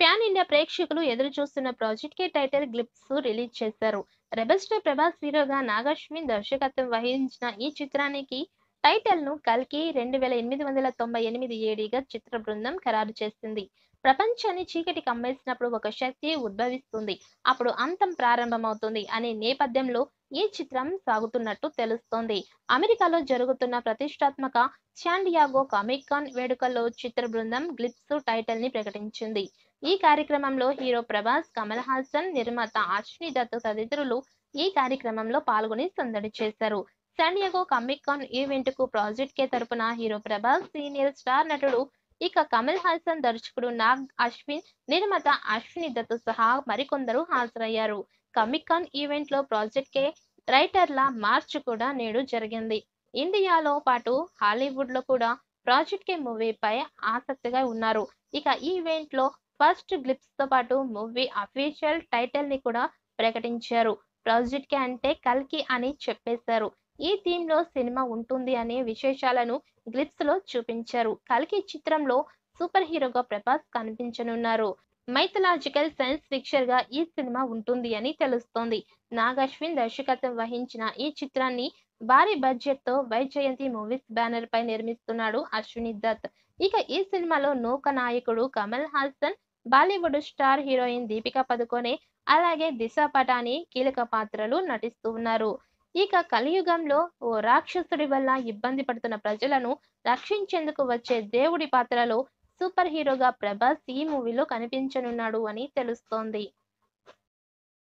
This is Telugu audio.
ఫ్యాన్ ఇండియా ప్రేక్షకులు ఎదురు చూస్తున్న project K title glimpse release చేశారు రెబల్ స్టార్ ప్రభాస్ హీరోగా నాగాశ్విన్ దర్శకత్వం వహించిన ఈ చిత్రానికి టైటిల్ ను కల్కి రెండు వేల ఎనిమిది వందల తొంభై ఎనిమిది ఏడీగా చిత్ర బృందం ఖరారు చేసింది ప్రపంచాన్ని చీకటి కమ్మేసినప్పుడు ఒక శక్తి ఉద్భవిస్తుంది అప్పుడు అంతం ప్రారంభమవుతుంది అనే నేపథ్యంలో ఈ చిత్రం సాగుతున్నట్టు తెలుస్తోంది అమెరికాలో జరుగుతున్న ప్రతిష్టాత్మక శాండియాగో కామిక్ కాన్ వేడుకల్లో చిత్ర బృందం గ్లిప్స్ టైటిల్ ని ప్రకటించింది ఈ కార్యక్రమంలో హీరో ప్రభాస్ కమల్ హాసన్ నిర్మాత అశ్విని దత్ తదితరులు ఈ కార్యక్రమంలో పాల్గొని సందడి చేశారు శాండియాగో కమిక్ కాన్ ఈవెంట్ కు ప్రాజెక్ట్ కే తరపున హీరో ప్రభాస్ సీనియర్ స్టార్ నటుడు ఇక కమల్ హాసన్ దర్శకుడు నాగ్ అశ్విన్ నిర్మాత అశ్విని దత్ సహా మరికొందరు హాజరయ్యారు కమిక్ కాన్ ఈవెంట్ లో ప్రాజెక్ట్ కే రైటర్ల మార్చ్ కూడా నేడు జరిగింది ఇండియాలో పాటు హాలీవుడ్ లో కూడా ప్రాజెక్ట్ కే మూవీపై ఆసక్తిగా ఉన్నారు ఇక ఈవెంట్ లో ఫస్ట్ గ్లిప్స్ తో పాటు మూవీ అఫీషియల్ టైటిల్ ని కూడా ప్రకటించారు ప్రాజెక్ట్ కే అంటే కల్కి అని చెప్పేశారు ఈ థీమ్ లో సినిమా ఉంటుంది అనే విశేషాలను లో చూపించారు కలికి చిత్రంలో సూపర్ హీరోగా ప్రభాస్ కనిపించనున్నారు మైథలాజికల్ సైన్స్ ఫిక్చర్ గా ఈ సినిమా ఉంటుంది అని తెలుస్తోంది నాగశ్విన్ దర్శకత్వం వహించిన ఈ చిత్రాన్ని భారీ బడ్జెట్ తో వైజయంతి మూవీస్ బ్యానర్ పై నిర్మిస్తున్నాడు అశ్విని దత్ ఇక ఈ సినిమాలో నూక నాయకుడు కమల్ హాసన్ బాలీవుడ్ స్టార్ హీరోయిన్ దీపికా పదుకొనే అలాగే దిశ పటాని కీలక పాత్రలు నటిస్తూ ఉన్నారు ఇక కలియుగంలో ఓ రాక్షసుడి వల్ల ఇబ్బంది పడుతున్న ప్రజలను రక్షించేందుకు వచ్చే దేవుడి పాత్రలో సూపర్ హీరోగా ప్రభాస్ ఈ మూవీలో కనిపించనున్నాడు అని తెలుస్తోంది